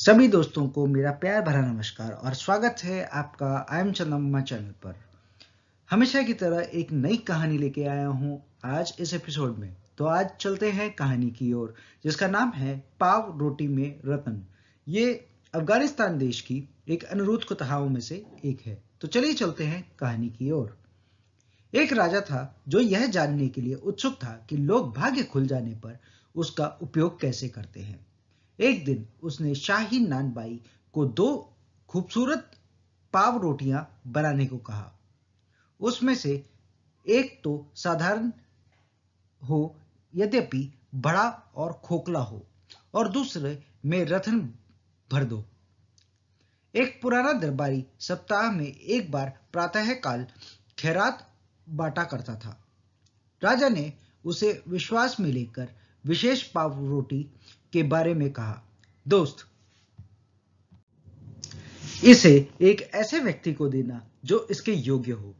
सभी दोस्तों को मेरा प्यार भरा नमस्कार और स्वागत है आपका आई एम चंदम्मा चैनल पर हमेशा की तरह एक नई कहानी लेके आया हूँ आज इस एपिसोड में तो आज चलते हैं कहानी की ओर जिसका नाम है पाव रोटी में रतन ये अफगानिस्तान देश की एक अनुरोध कुतहाओं में से एक है तो चलिए चलते हैं कहानी की ओर एक राजा था जो यह जानने के लिए उत्सुक था कि लोग भाग्य खुल जाने पर उसका उपयोग कैसे करते हैं एक दिन उसने शाही नानबाई को दो खूबसूरत पाव रोटियां बनाने को कहा उसमें से एक तो साधारण हो यद्यपि बड़ा और खोखला हो और दूसरे में रथन भर दो एक पुराना दरबारी सप्ताह में एक बार प्रातःकाल खैरात बांटा करता था राजा ने उसे विश्वास में लेकर विशेष पाव रोटी के बारे में कहा दोस्त इसे एक ऐसे व्यक्ति को देना जो इसके योग्य हो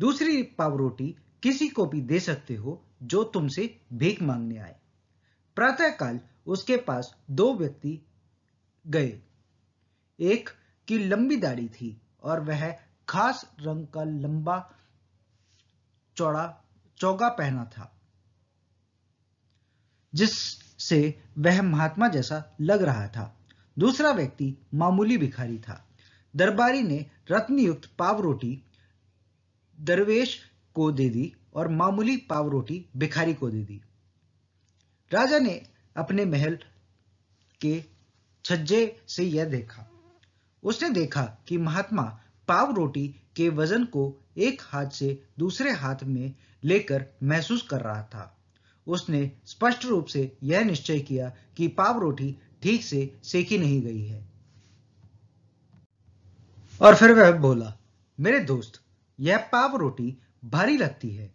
दूसरी पावरोटी किसी को भी दे सकते हो जो तुमसे भीख मांगने आए प्रातःकाल उसके पास दो व्यक्ति गए एक की लंबी दाढ़ी थी और वह खास रंग का लंबा चौड़ा चौगा पहना था जिससे वह महात्मा जैसा लग रहा था दूसरा व्यक्ति मामूली भिखारी था दरबारी ने रत्नयुक्त पावरोटी दरवेश को दे दी और मामूली पावरोटी भिखारी को दे दी राजा ने अपने महल के छज्जे से यह देखा उसने देखा कि महात्मा पाव रोटी के वजन को एक हाथ से दूसरे हाथ में लेकर महसूस कर रहा था उसने स्पष्ट रूप से यह निश्चय किया कि रोटी ठीक से सेकी नहीं गई है और फिर वह बोला मेरे दोस्त यह रोटी भारी लगती है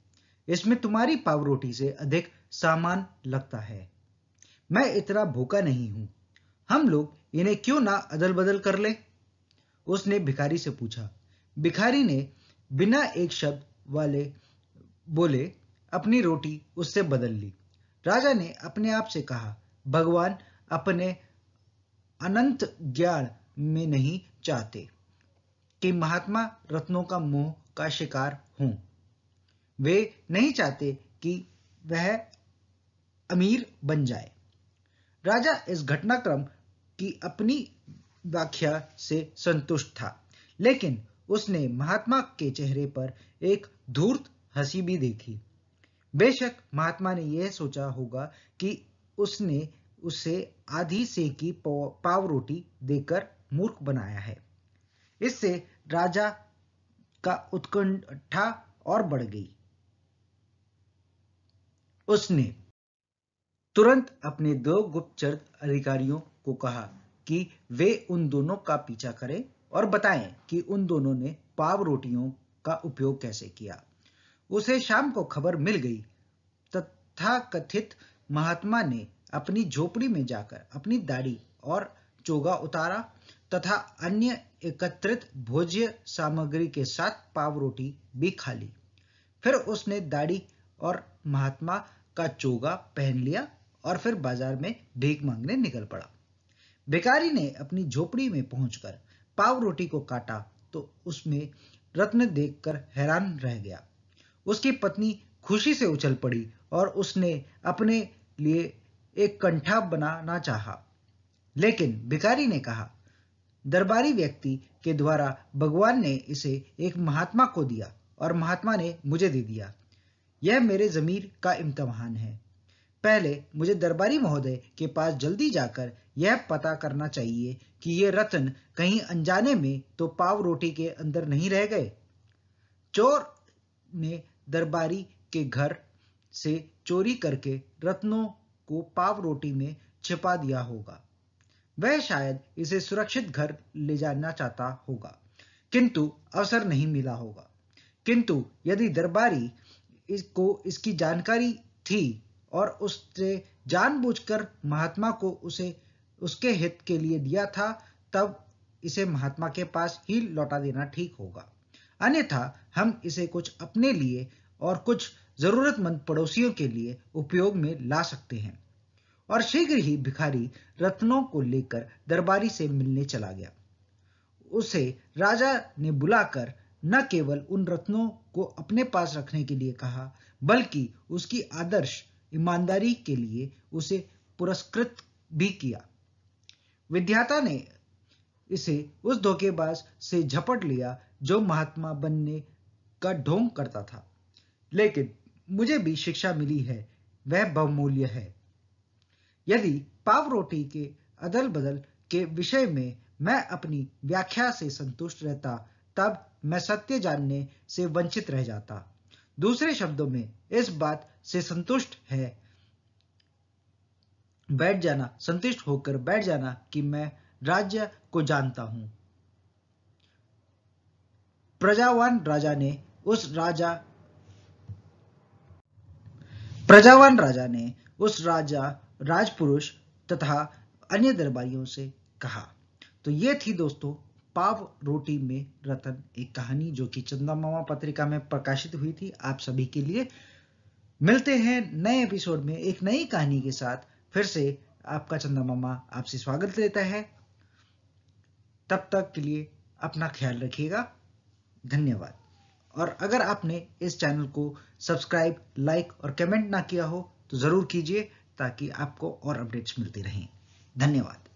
इसमें तुम्हारी रोटी से अधिक सामान लगता है मैं इतना भूखा नहीं हूं हम लोग इन्हें क्यों ना अदल बदल कर ले उसने भिखारी से पूछा भिखारी ने बिना एक शब्द वाले बोले अपनी रोटी उससे बदल ली राजा ने अपने आप से कहा भगवान अपने अनंत ज्ञान में नहीं चाहते कि महात्मा रत्नों का मोह का शिकार हो वे नहीं चाहते कि वह अमीर बन जाए राजा इस घटनाक्रम की अपनी व्याख्या से संतुष्ट था लेकिन उसने महात्मा के चेहरे पर एक धूर्त हंसी भी देखी बेशक महात्मा ने यह सोचा होगा कि उसने उसे आधी से की पाव रोटी देकर मूर्ख बनाया है इससे राजा का उत्कंठा और बढ़ गई उसने तुरंत अपने दो गुप्तचर अधिकारियों को कहा कि वे उन दोनों का पीछा करें और बताएं कि उन दोनों ने पाव रोटियों का उपयोग कैसे किया उसे शाम को खबर मिल गई तथा कथित महात्मा ने अपनी झोपड़ी में जाकर अपनी दाढ़ी और चोगा उतारा तथा अन्य एकत्रित भोज्य सामग्री के साथ पावरोटी भी खा ली फिर उसने दाढ़ी और महात्मा का चोगा पहन लिया और फिर बाजार में भीख मांगने निकल पड़ा भिकारी ने अपनी झोपड़ी में पहुंचकर पाव रोटी को काटा तो उसमें रत्न देखकर हैरान रह गया उसकी पत्नी खुशी से उछल पड़ी और उसने अपने लिए एक कंठा बनाना चाहा लेकिन भिकारी ने कहा दरबारी व्यक्ति के द्वारा भगवान ने इसे एक महात्मा को दिया और महात्मा ने मुझे दे दिया यह मेरे जमीर का इम्तहान है पहले मुझे दरबारी महोदय के पास जल्दी जाकर यह पता करना चाहिए कि यह रत्न कहीं अनजाने में तो पाव रोटी के अंदर नहीं रह गए चोर ने दरबारी के घर से चोरी करके रत्नों को रोटी में छिपा दिया होगा वह शायद इसे सुरक्षित घर ले जाना चाहता होगा किंतु अवसर नहीं मिला होगा किंतु यदि दरबारी इसको इसकी जानकारी थी और उसने जानबूझकर महात्मा को उसे उसके हित के लिए दिया था तब इसे महात्मा के पास ही लौटा देना ठीक होगा अन्यथा हम इसे कुछ अपने लिए और कुछ जरूरतमंद पड़ोसियों के लिए उपयोग में ला सकते हैं और शीघ्र ही भिखारी रत्नों को लेकर दरबारी से मिलने चला गया उसे राजा ने बुलाकर न केवल उन रत्नों को अपने पास रखने के लिए कहा बल्कि उसकी आदर्श ईमानदारी के लिए उसे पुरस्कृत भी किया विद्याता ने इसे उस धोखेबाज से झपट लिया जो महात्मा बनने का ढोंग करता था लेकिन मुझे भी शिक्षा मिली है वह बहुमूल्य है यदि पाव रोटी के अदल बदल के विषय में मैं अपनी व्याख्या से संतुष्ट रहता तब मैं सत्य जानने से वंचित रह जाता दूसरे शब्दों में इस बात से संतुष्ट है बैठ जाना संतुष्ट होकर बैठ जाना कि मैं राज्य को जानता हूं प्रजावान राजा ने उस राजा प्रजावान राजा ने उस राजा राजपुरुष तथा अन्य दरबारियों से कहा तो ये थी दोस्तों पाव रोटी में रतन एक कहानी जो कि चंदा मामा पत्रिका में प्रकाशित हुई थी आप सभी के लिए मिलते हैं नए एपिसोड में एक नई कहानी के साथ फिर से आपका चंदा मामा आपसे स्वागत लेता है तब तक के लिए अपना ख्याल रखिएगा धन्यवाद और अगर आपने इस चैनल को सब्सक्राइब लाइक और कमेंट ना किया हो तो ज़रूर कीजिए ताकि आपको और अपडेट्स मिलती रहें धन्यवाद